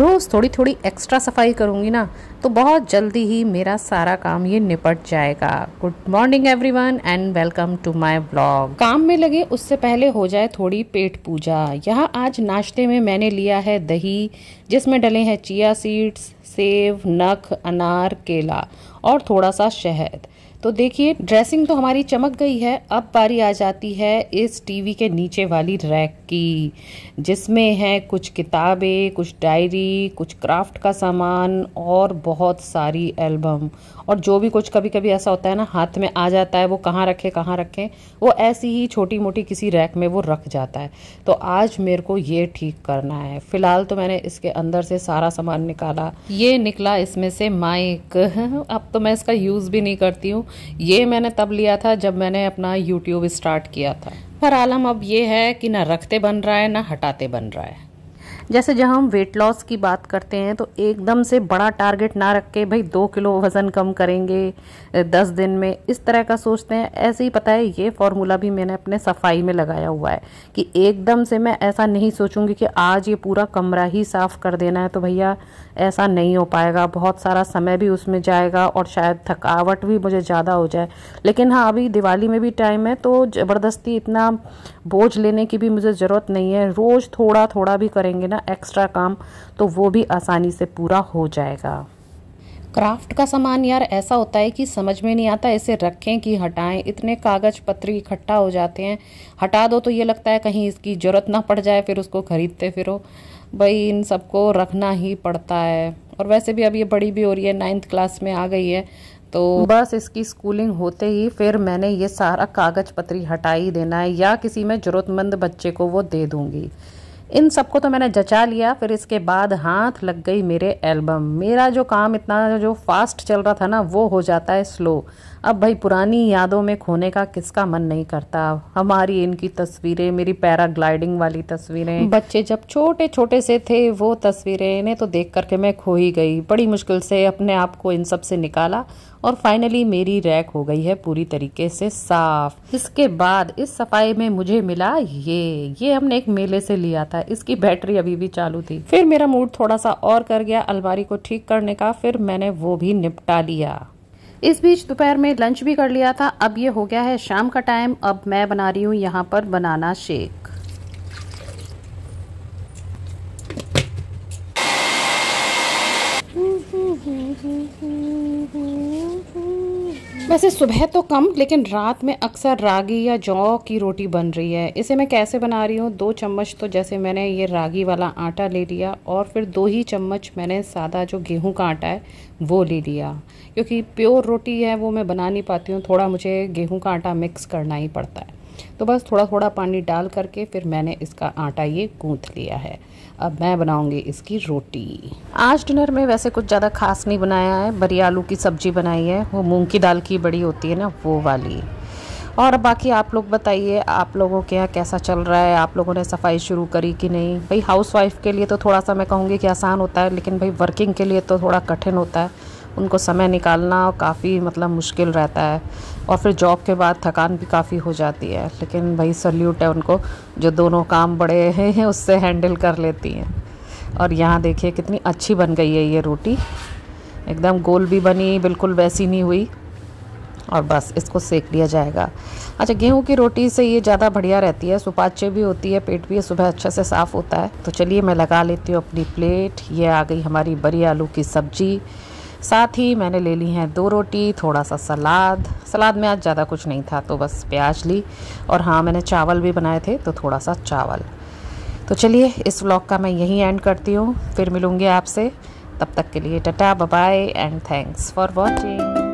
रोज़ थोड़ी थोड़ी एक्स्ट्रा सफाई करूंगी ना तो बहुत जल्दी ही मेरा सारा काम ये निपट जाएगा good morning everyone and welcome to my blog काम में लगे उससे पहले हो जाए थोड़ी पेट पूजा यहाँ आज नाश्ते में मैंने लिया है दही जिसमें डले हैं चिया सीड्स सेब नख अनार केला और थोड़ा सा शहद तो देखिए ड्रेसिंग तो हमारी चमक गई है अब बारी आ जाती है इस टीवी के नीचे वाली रैक की जिसमें है कुछ किताबें कुछ डायरी कुछ क्राफ्ट का सामान और बहुत सारी एल्बम और जो भी कुछ कभी कभी ऐसा होता है ना हाथ में आ जाता है वो कहाँ रखे कहाँ रखें वो ऐसी ही छोटी मोटी किसी रैक में वो रख जाता है तो आज मेरे को ये ठीक करना है फ़िलहाल तो मैंने इसके अंदर से सारा सामान निकाला ये निकला इसमें से माइक अब तो मैं इसका यूज़ भी नहीं करती हूँ ये मैंने तब लिया था जब मैंने अपना यूट्यूब स्टार्ट किया था पर आलम अब ये है कि ना रखते बन रहा है ना हटाते बन रहा है जैसे जब हम वेट लॉस की बात करते हैं तो एकदम से बड़ा टारगेट ना रख के भाई दो किलो वज़न कम करेंगे दस दिन में इस तरह का सोचते हैं ऐसे ही पता है ये फार्मूला भी मैंने अपने सफाई में लगाया हुआ है कि एकदम से मैं ऐसा नहीं सोचूंगी कि आज ये पूरा कमरा ही साफ़ कर देना है तो भैया ऐसा नहीं हो पाएगा बहुत सारा समय भी उसमें जाएगा और शायद थकावट भी मुझे ज़्यादा हो जाए लेकिन हाँ अभी दिवाली में भी टाइम है तो ज़बरदस्ती इतना बोझ लेने की भी मुझे ज़रूरत नहीं है रोज़ थोड़ा थोड़ा भी करेंगे ना ना एक्स्ट्रा काम तो वो भी आसानी से पूरा हो जाएगा क्राफ्ट का सामान यार ऐसा होता है कि समझ में नहीं आता इसे रखें कि हटाएं इतने कागज पत्र इकट्ठा हो जाते हैं हटा दो तो ये लगता है कहीं इसकी ज़रूरत ना पड़ जाए फिर उसको ख़रीदते फिरो भाई इन सबको रखना ही पड़ता है और वैसे भी अब ये बड़ी भी हो रही है नाइन्थ क्लास में आ गई है तो बस इसकी स्कूलिंग होते ही फिर मैंने ये सारा कागज पत्री हटा ही देना है या किसी में ज़रूरतमंद बच्चे को वो दे दूंगी इन सबको तो मैंने जचा लिया फिर इसके बाद हाथ लग गई मेरे एल्बम मेरा जो काम इतना जो फास्ट चल रहा था ना वो हो जाता है स्लो अब भाई पुरानी यादों में खोने का किसका मन नहीं करता हमारी इनकी तस्वीरें मेरी पैराग्लाइडिंग वाली तस्वीरें बच्चे जब छोटे छोटे से थे वो तस्वीरें इन्हें तो देख करके मैं खो ही गई बड़ी मुश्किल से अपने आप को इन सब से निकाला और फाइनली मेरी रैक हो गई है पूरी तरीके से साफ इसके बाद इस सफाई में मुझे मिला ये ये हमने एक मेले से लिया था इसकी बैटरी अभी भी चालू थी फिर मेरा मूड थोड़ा सा और कर गया अलमारी को ठीक करने का फिर मैंने वो भी निपटा लिया इस बीच दोपहर में लंच भी कर लिया था अब ये हो गया है शाम का टाइम अब मैं बना रही हूँ यहाँ पर बनाना शेक वैसे सुबह तो कम लेकिन रात में अक्सर रागी या जौ की रोटी बन रही है इसे मैं कैसे बना रही हूँ दो चम्मच तो जैसे मैंने ये रागी वाला आटा ले लिया और फिर दो ही चम्मच मैंने सादा जो गेहूं का आटा है वो ले लिया क्योंकि प्योर रोटी है वो मैं बना नहीं पाती हूँ थोड़ा मुझे गेहूं का आटा मिक्स करना ही पड़ता है तो बस थोड़ा थोड़ा पानी डाल करके फिर मैंने इसका आटा ये गूँथ लिया है अब मैं बनाऊँगी इसकी रोटी आज डिनर में वैसे कुछ ज़्यादा खास नहीं बनाया है बरी आलू की सब्ज़ी बनाई है वो मूँग की दाल की बड़ी होती है ना वो वाली और बाकी आप लोग बताइए आप लोगों के यहाँ कैसा चल रहा है आप लोगों ने सफाई शुरू करी कि नहीं भाई हाउस वाइफ के लिए तो थोड़ा सा मैं कहूँगी कि आसान होता है लेकिन भाई वर्किंग के लिए तो थोड़ा कठिन होता है उनको समय निकालना काफ़ी मतलब मुश्किल रहता है और फिर जॉब के बाद थकान भी काफ़ी हो जाती है लेकिन भाई सल्यूट है उनको जो दोनों काम बड़े हैं उससे हैंडल कर लेती हैं और यहाँ देखिए कितनी अच्छी बन गई है ये रोटी एकदम गोल भी बनी बिल्कुल वैसी नहीं हुई और बस इसको सेक लिया जाएगा अच्छा गेहूं की रोटी से ये ज़्यादा बढ़िया रहती है सुपाच्य भी होती है पेट भी सुबह अच्छे से साफ़ होता है तो चलिए मैं लगा लेती हूँ अपनी प्लेट ये आ गई हमारी बरी आलू की सब्ज़ी साथ ही मैंने ले ली हैं दो रोटी थोड़ा सा सलाद सलाद में आज ज़्यादा कुछ नहीं था तो बस प्याज ली और हाँ मैंने चावल भी बनाए थे तो थोड़ा सा चावल तो चलिए इस व्लॉग का मैं यहीं एंड करती हूँ फिर मिलूँगी आपसे तब तक के लिए tata bye and thanks for watching